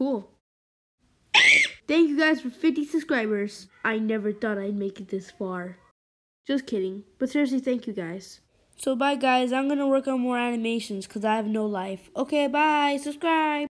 Cool. Thank you guys for 50 subscribers. I never thought I'd make it this far. Just kidding. But seriously, thank you guys. So bye guys, I'm gonna work on more animations because I have no life. Okay, bye, subscribe!